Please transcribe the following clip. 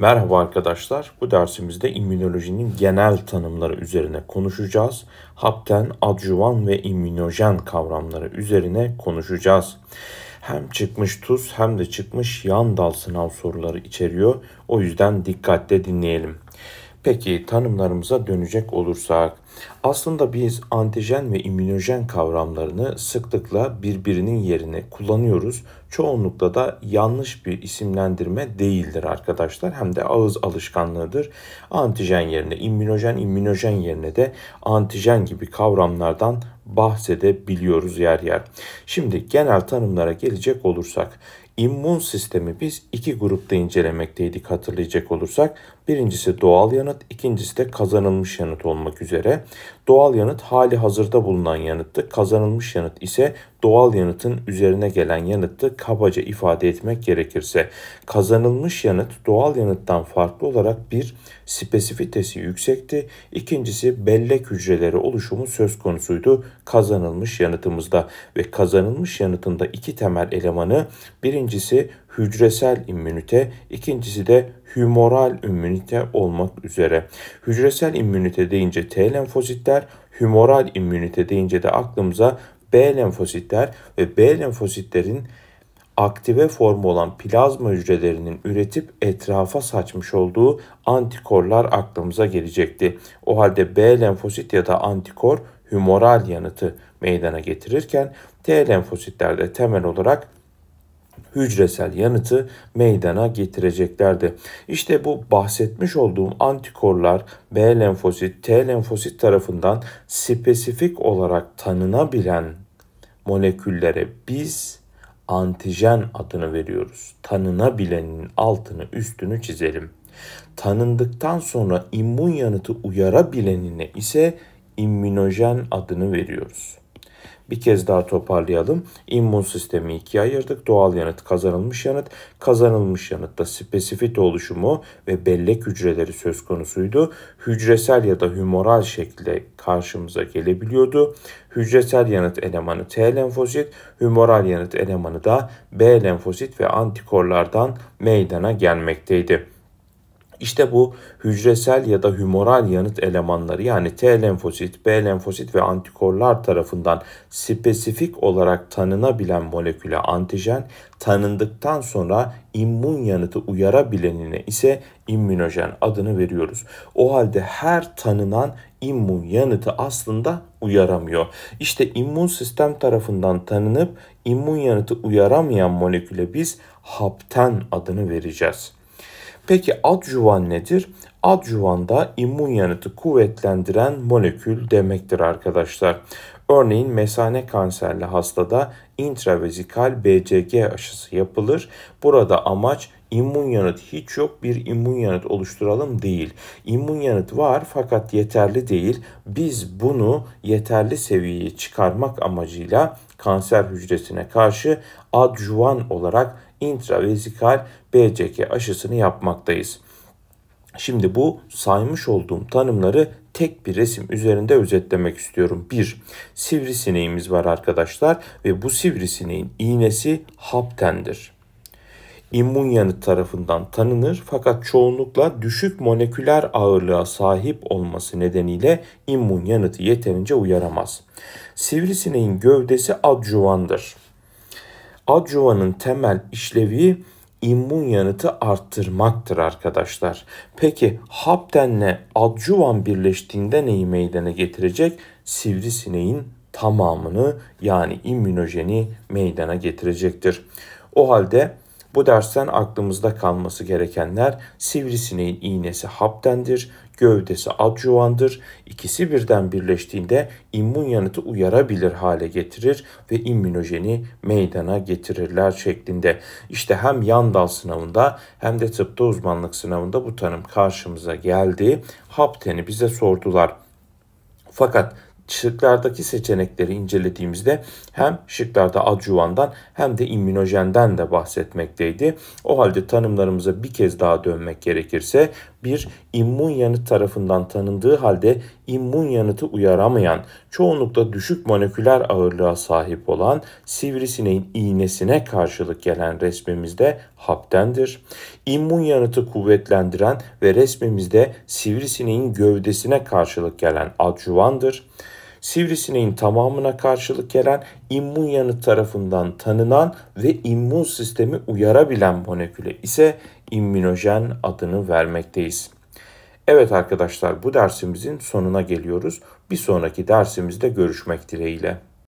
Merhaba arkadaşlar. Bu dersimizde immünolojinin genel tanımları üzerine konuşacağız. Hapten, adjuvan ve immünojen kavramları üzerine konuşacağız. Hem çıkmış tuz hem de çıkmış yan dal sınav soruları içeriyor. O yüzden dikkatle dinleyelim. Peki tanımlarımıza dönecek olursak aslında biz antijen ve immünojen kavramlarını sıklıkla birbirinin yerine kullanıyoruz. Çoğunlukla da yanlış bir isimlendirme değildir arkadaşlar. Hem de ağız alışkanlığıdır. Antijen yerine immünojen, immünojen yerine de antijen gibi kavramlardan bahsedebiliyoruz yer yer. Şimdi genel tanımlara gelecek olursak immün sistemi biz iki grupta incelemekteydik hatırlayacak olursak. Birincisi doğal yanıt, ikincisi de kazanılmış yanıt olmak üzere. Doğal yanıt hali hazırda bulunan yanıttı. Kazanılmış yanıt ise doğal yanıtın üzerine gelen yanıttı kabaca ifade etmek gerekirse. Kazanılmış yanıt doğal yanıttan farklı olarak bir spesifitesi yüksekti. İkincisi bellek hücreleri oluşumu söz konusuydu kazanılmış yanıtımızda ve kazanılmış yanıtında iki temel elemanı birincisi hücresel immünite, ikincisi de hümoral immünite olmak üzere. Hücresel immünite deyince T lenfositler, hümoral immünite deyince de aklımıza B lenfositler ve B lenfositlerin aktive formu olan plazma hücrelerinin üretip etrafa saçmış olduğu antikorlar aklımıza gelecekti. O halde B lenfosit ya da antikor hümoral yanıtı meydana getirirken T lenfositlerde temel olarak hücresel yanıtı meydana getireceklerdi. İşte bu bahsetmiş olduğum antikorlar B lenfosit, T lenfosit tarafından spesifik olarak tanınabilen moleküllere biz antijen adını veriyoruz. Tanınabilenin altını üstünü çizelim. Tanındıktan sonra immün yanıtı uyarabilenine ise immünojen adını veriyoruz. Bir kez daha toparlayalım. İmmün sistemi ikiye ayırdık. Doğal yanıt, kazanılmış yanıt. Kazanılmış yanıtta spesifit oluşumu ve bellek hücreleri söz konusuydu. Hücresel ya da humoral şekilde karşımıza gelebiliyordu. Hücresel yanıt elemanı T lenfosit, humoral yanıt elemanı da B lenfosit ve antikorlardan meydana gelmekteydi. İşte bu hücresel ya da humoral yanıt elemanları yani T lenfosit, B lenfosit ve antikorlar tarafından spesifik olarak tanınabilen moleküle antijen tanındıktan sonra immün yanıtı uyarabilenine ise immünojen adını veriyoruz. O halde her tanınan immün yanıtı aslında uyaramıyor. İşte immün sistem tarafından tanınıp immün yanıtı uyaramayan moleküle biz hapten adını vereceğiz. Peki adjuvan nedir? Adjuvan da immün yanıtı kuvvetlendiren molekül demektir arkadaşlar. Örneğin mesane kanserli hastada intravezikal BCG aşısı yapılır. Burada amaç immün yanıt hiç yok bir immün yanıt oluşturalım değil. İmmün yanıt var fakat yeterli değil. Biz bunu yeterli seviyeye çıkarmak amacıyla kanser hücresine karşı adjuvan olarak intravezikal BCG aşısını yapmaktayız. Şimdi bu saymış olduğum tanımları tek bir resim üzerinde özetlemek istiyorum. Bir Sivrisineğimiz var arkadaşlar ve bu sivrisineğin iğnesi haptendir. İmmün yanıt tarafından tanınır fakat çoğunlukla düşük moleküler ağırlığa sahip olması nedeniyle immün yanıtı yeterince uyaramaz. Sivrisineğin gövdesi adjuvandır. Adjuvanın temel işlevi immün yanıtı arttırmaktır arkadaşlar. Peki haptenle adjuvan birleştiğinde neyi meydana getirecek? Sivrisineğin tamamını yani immünojeni meydana getirecektir. O halde bu dersten aklımızda kalması gerekenler sivrisineğin iğnesi haptendir, gövdesi adjuvandır. İkisi birden birleştiğinde immün yanıtı uyarabilir hale getirir ve immünojeni meydana getirirler şeklinde. İşte hem yan dal sınavında hem de tıpta uzmanlık sınavında bu tanım karşımıza geldi. Hapteni bize sordular. Fakat şıklardaki seçenekleri incelediğimizde hem şıklarda adjuvandan hem de immünojenden de bahsetmekteydi. O halde tanımlarımıza bir kez daha dönmek gerekirse bir immün yanıt tarafından tanındığı halde immün yanıtı uyaramayan, çoğunlukla düşük moleküler ağırlığa sahip olan sivrisineğin iğnesine karşılık gelen resmimizde haptendir. İmmün yanıtı kuvvetlendiren ve resmimizde sivrisineğin gövdesine karşılık gelen adjuvandır. Sivrisineğin tamamına karşılık gelen immün yanı tarafından tanınan ve immün sistemi uyarabilen moleküle ise immünojen adını vermekteyiz. Evet arkadaşlar bu dersimizin sonuna geliyoruz. Bir sonraki dersimizde görüşmek dileğiyle.